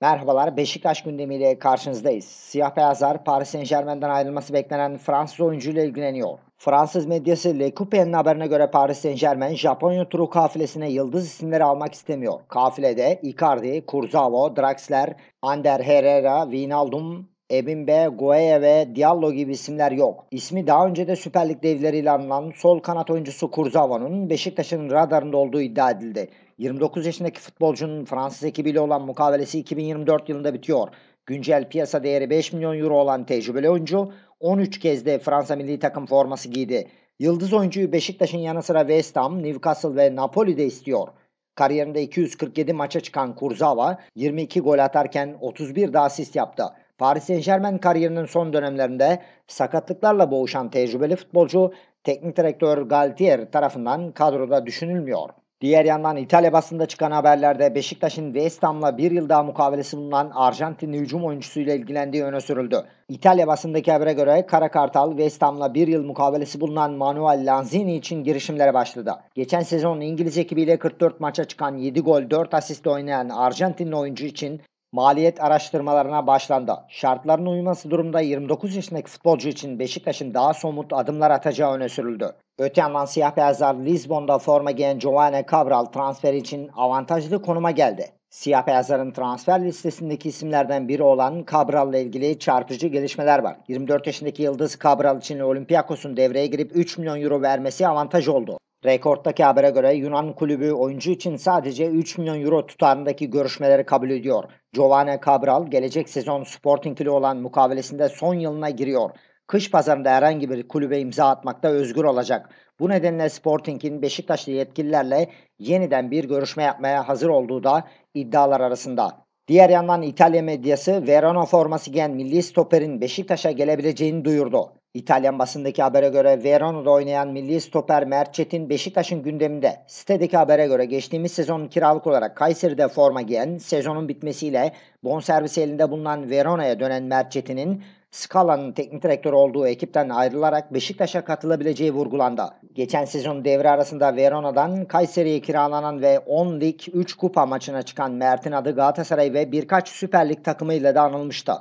Merhabalar, Beşiktaş gündemiyle karşınızdayız. Siyah beyazlar Paris Saint Germain'den ayrılması beklenen Fransız oyuncuyla ilgileniyor. Fransız medyası Le Coupe'nin haberine göre Paris Saint Germain Japonya turu kafilesine yıldız isimleri almak istemiyor. Kafilede Icardi, Kurzawa, Draxler, Ander Herrera, Wijnaldum, Ebimbe, Goe'ye ve Diallo gibi isimler yok. İsmi daha önce de Süper Lig devleriyle anılan sol kanat oyuncusu Kurzawa'nın Beşiktaş'ın radarında olduğu iddia edildi. 29 yaşındaki futbolcunun Fransız ekibiyle olan mukavelesi 2024 yılında bitiyor. Güncel piyasa değeri 5 milyon euro olan tecrübeli oyuncu 13 kez de Fransa milli takım forması giydi. Yıldız oyuncuyu Beşiktaş'ın yanı sıra West Ham, Newcastle ve Napoli de istiyor. Kariyerinde 247 maça çıkan Kurzawa 22 gol atarken 31 de asist yaptı. Paris Saint Germain kariyerinin son dönemlerinde sakatlıklarla boğuşan tecrübeli futbolcu teknik direktör Galtier tarafından kadroda düşünülmüyor. Diğer yandan İtalya basında çıkan haberlerde Beşiktaş'ın West Ham'la bir yıl daha mukavelesi bulunan Arjantinli hücum oyuncusuyla ilgilendiği öne sürüldü. İtalya basındaki habere göre Kara Kartal West Ham'la bir yıl mukavelesi bulunan Manuel Lanzini için girişimlere başladı. Geçen sezon İngiliz ekibiyle 44 maça çıkan 7 gol 4 asistle oynayan Arjantinli oyuncu için maliyet araştırmalarına başlandı. Şartların uyması durumda 29 yaşındaki futbolcu için Beşiktaş'ın daha somut adımlar atacağı öne sürüldü. Öte yandan siyah beyazlar Lisbon'da forma giyen Giovane Cabral transfer için avantajlı konuma geldi. Siyah beyazların transfer listesindeki isimlerden biri olan Cabral ile ilgili çarpıcı gelişmeler var. 24 yaşındaki Yıldız Cabral için Olympiakos'un devreye girip 3 milyon euro vermesi avantaj oldu. Rekorttaki habere göre Yunan kulübü oyuncu için sadece 3 milyon euro tutarındaki görüşmeleri kabul ediyor. Giovane Cabral gelecek sezon Sporting ile olan mukavelesinde son yılına giriyor. Kış pazarında herhangi bir kulübe imza atmakta özgür olacak. Bu nedenle Sporting'in Beşiktaşlı yetkililerle yeniden bir görüşme yapmaya hazır olduğu da iddialar arasında. Diğer yandan İtalya medyası Verona forması giyen milli stoperin Beşiktaş'a gelebileceğini duyurdu. İtalyan basındaki habere göre Verona'da oynayan milli stoper Mert Çetin Beşiktaş'ın gündeminde. Sitedeki habere göre geçtiğimiz sezon kiralık olarak Kayseri'de forma giyen, sezonun bitmesiyle bonservis elinde bulunan Verona'ya dönen Mert Çetin'in Scala'nın teknik direktör olduğu ekipten ayrılarak Beşiktaş'a katılabileceği vurgulandı. Geçen sezon devre arasında Verona'dan Kayseri'ye kiralanan ve 10 lig 3 kupa maçına çıkan Mert'in adı Galatasaray ve birkaç Süper Lig takımıyla da anılmıştı.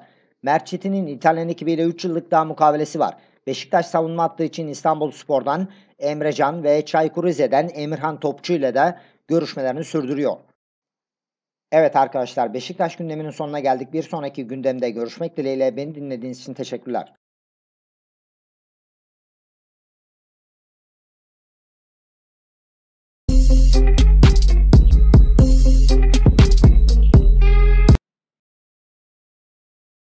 Mert Çetin'in İtalyan ekibiyle 3 yıllık daha mukavelesi var. Beşiktaş savunma attığı için İstanbul Spor'dan Can ve Çaykur Rize'den Emirhan Topçu ile de görüşmelerini sürdürüyor. Evet arkadaşlar Beşiktaş gündeminin sonuna geldik. Bir sonraki gündemde görüşmek dileğiyle beni dinlediğiniz için teşekkürler.